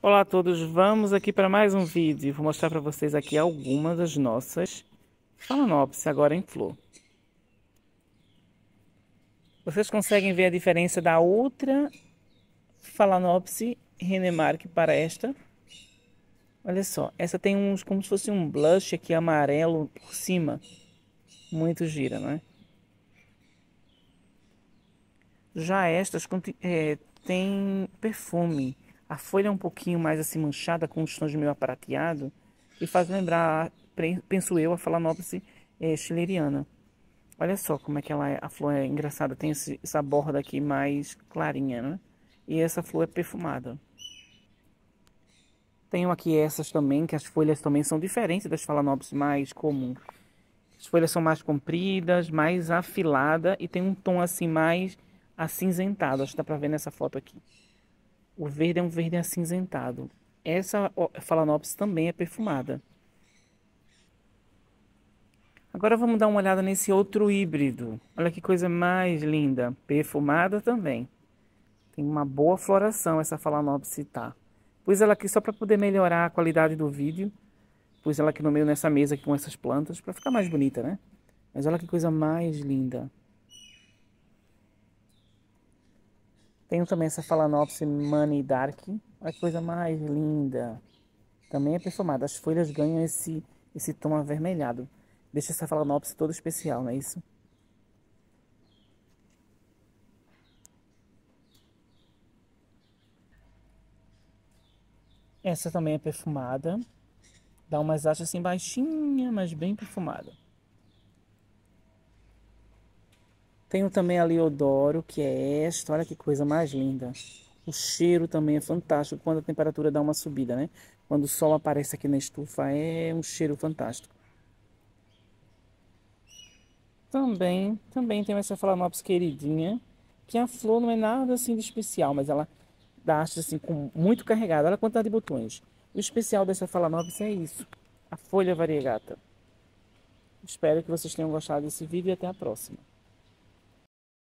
Olá a todos, vamos aqui para mais um vídeo. Vou mostrar para vocês aqui algumas das nossas Phalaenopsis agora em flor. Vocês conseguem ver a diferença da outra Phalaenopsis Renemark para esta? Olha só, essa tem uns como se fosse um blush aqui amarelo por cima. Muito gira, não é? Já estas é, têm perfume a folha um pouquinho mais assim manchada com um tons de meio aparateado e faz lembrar, penso eu, a Phalaenopsis é, eh, schilleriana. Olha só como é que ela é, a flor é engraçada, tem esse, essa borda aqui mais clarinha, né? E essa flor é perfumada. Tenho aqui essas também, que as folhas também são diferentes das Phalaenopsis mais comuns. As folhas são mais compridas, mais afilada e tem um tom assim mais acinzentado, acho que dá para ver nessa foto aqui. O verde é um verde acinzentado. Essa Phalaenopsis também é perfumada. Agora vamos dar uma olhada nesse outro híbrido. Olha que coisa mais linda. Perfumada também. Tem uma boa floração essa Phalaenopsis tá. Pus ela aqui só para poder melhorar a qualidade do vídeo. Pus ela aqui no meio nessa mesa aqui com essas plantas para ficar mais bonita, né? Mas olha que coisa mais linda. Tenho também essa Phalaenopsis Money Dark, a coisa mais linda. Também é perfumada. As folhas ganham esse, esse tom avermelhado. Deixa essa Phalaenopsis toda especial, não é isso? Essa também é perfumada. Dá umas achas assim baixinha, mas bem perfumada. Tenho também a Leodoro, que é esta. Olha que coisa mais linda. O cheiro também é fantástico quando a temperatura dá uma subida, né? Quando o sol aparece aqui na estufa, é um cheiro fantástico. Também, também tem essa Phalaenopsis queridinha, que a flor não é nada assim de especial, mas ela dá haste assim com muito carregada. Olha a quantidade de botões. O especial dessa Phalaenopsis é isso, a folha variegata. Espero que vocês tenham gostado desse vídeo e até a próxima.